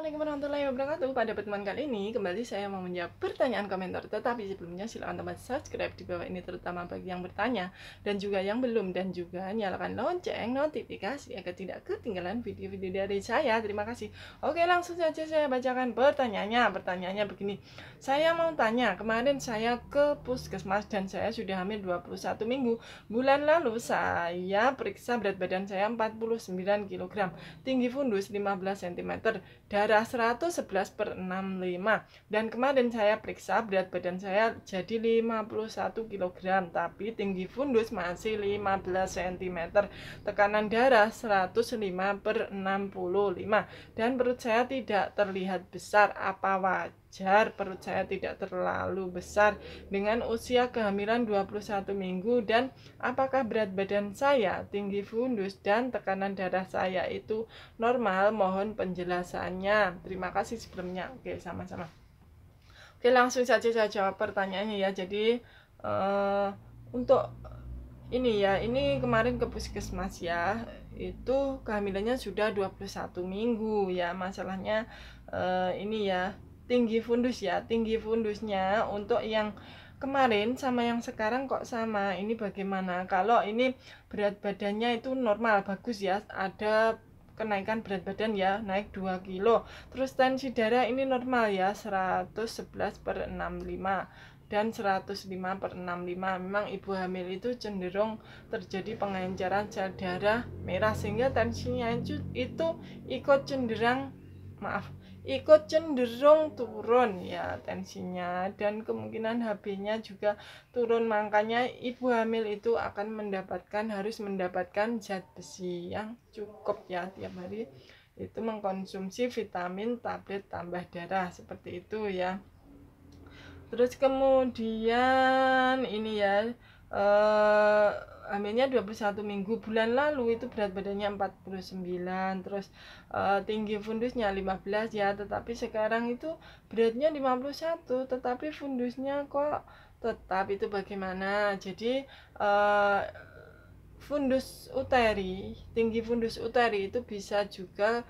Assalamualaikum warahmatullahi wabarakatuh Pada pertemuan kali ini kembali saya mau menjawab pertanyaan komentar Tetapi sebelumnya silahkan teman subscribe di bawah ini terutama bagi yang bertanya Dan juga yang belum dan juga nyalakan lonceng notifikasi Agar tidak ketinggalan video-video dari saya Terima kasih Oke langsung saja saya bacakan pertanyaannya Pertanyaannya begini Saya mau tanya kemarin saya ke puskesmas dan saya sudah hamil 21 minggu Bulan lalu saya periksa berat badan saya 49 kg Tinggi fundus 15 cm dari darah 111 per 65 dan kemarin saya periksa berat badan saya jadi 51 kg tapi tinggi fundus masih 15 cm tekanan darah 105 per 65 dan perut saya tidak terlihat besar apa wajar wajar perut saya tidak terlalu besar dengan usia kehamilan 21 minggu dan apakah berat badan saya, tinggi fundus dan tekanan darah saya itu normal? Mohon penjelasannya. Terima kasih sebelumnya. Oke, sama-sama. Oke, langsung saja saya jawab pertanyaannya ya. Jadi uh, untuk ini ya, ini kemarin ke puskesmas ya. Itu kehamilannya sudah 21 minggu ya. Masalahnya uh, ini ya tinggi fundus ya tinggi fundusnya untuk yang kemarin sama yang sekarang kok sama ini bagaimana kalau ini berat badannya itu normal bagus ya ada kenaikan berat badan ya naik 2 kilo terus tensi darah ini normal ya 111 per 65 dan 105 per 65 memang ibu hamil itu cenderung terjadi pengenceran sel darah merah sehingga tensinya itu ikut cenderung maaf ikut cenderung turun ya tensinya dan kemungkinan HB-nya juga turun makanya ibu hamil itu akan mendapatkan harus mendapatkan zat besi yang cukup ya tiap hari itu mengkonsumsi vitamin tablet tambah darah seperti itu ya terus kemudian ini ya eh hamilnya 21 minggu bulan lalu itu berat badannya 49 terus uh, tinggi fundusnya 15 ya tetapi sekarang itu beratnya 51 tetapi fundusnya kok tetap itu bagaimana jadi uh, fundus uteri tinggi fundus uteri itu bisa juga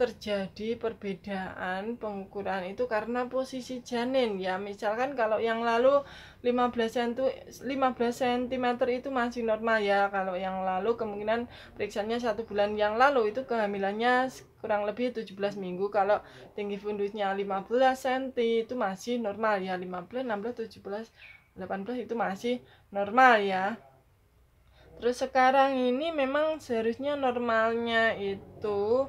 terjadi perbedaan pengukuran itu karena posisi janin ya misalkan kalau yang lalu 15 cm 15 cm itu masih normal ya kalau yang lalu kemungkinan periksanya satu bulan yang lalu itu kehamilannya kurang lebih 17 minggu kalau tinggi fundusnya 15 cm itu masih normal ya 15 16 17 18 itu masih normal ya Terus sekarang ini memang seharusnya normalnya itu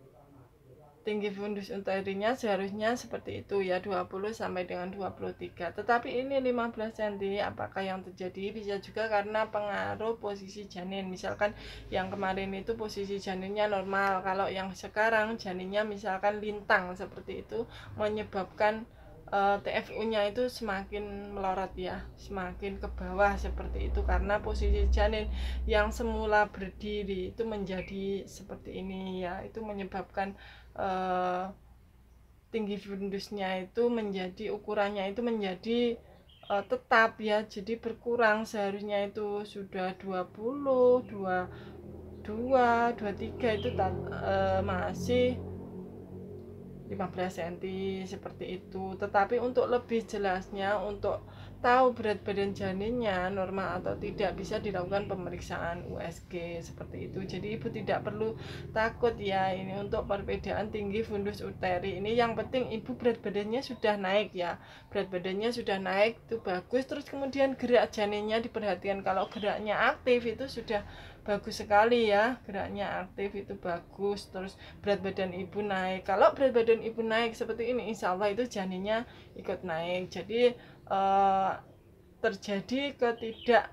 tinggi fundus airnya seharusnya seperti itu ya 20 sampai dengan 23 tetapi ini 15 cm apakah yang terjadi bisa juga karena pengaruh posisi janin misalkan yang kemarin itu posisi janinnya normal kalau yang sekarang janinnya misalkan lintang seperti itu menyebabkan uh, eh, TFU-nya itu semakin melorot ya, semakin ke bawah seperti itu karena posisi janin yang semula berdiri itu menjadi seperti ini ya, itu menyebabkan uh, tinggi fundusnya itu menjadi ukurannya itu menjadi uh, tetap ya, jadi berkurang seharusnya itu sudah 20, 22, 23 itu uh, masih 15 cm seperti itu tetapi untuk lebih jelasnya untuk tahu berat badan janinnya normal atau tidak bisa dilakukan pemeriksaan USG seperti itu jadi ibu tidak perlu takut ya ini untuk perbedaan tinggi fundus uteri ini yang penting ibu berat badannya sudah naik ya berat badannya sudah naik itu bagus terus kemudian gerak janinnya diperhatikan kalau geraknya aktif itu sudah bagus sekali ya geraknya aktif itu bagus terus berat badan ibu naik kalau berat badan ibu naik seperti ini insya Allah itu janinnya ikut naik jadi eh, terjadi ketidak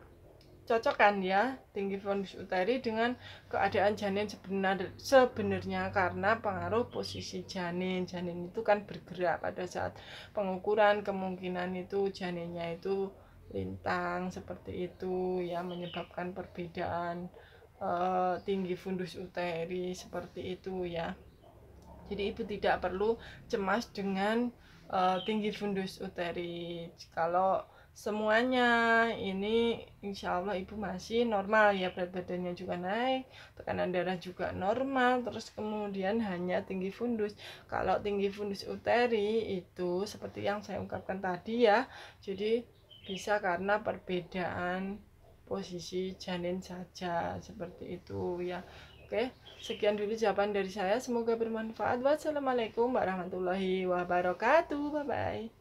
cocokan ya tinggi fondus uteri dengan keadaan janin sebenar, sebenarnya karena pengaruh posisi janin janin itu kan bergerak pada saat pengukuran kemungkinan itu janinnya itu lintang seperti itu ya menyebabkan perbedaan uh, tinggi fundus uteri seperti itu ya jadi ibu tidak perlu cemas dengan uh, tinggi fundus uteri kalau semuanya ini insya Allah ibu masih normal ya berat badannya juga naik tekanan darah juga normal terus kemudian hanya tinggi fundus kalau tinggi fundus uteri itu seperti yang saya ungkapkan tadi ya jadi bisa karena perbedaan posisi janin saja seperti itu ya oke sekian dulu jawaban dari saya semoga bermanfaat wassalamualaikum warahmatullahi wabarakatuh bye bye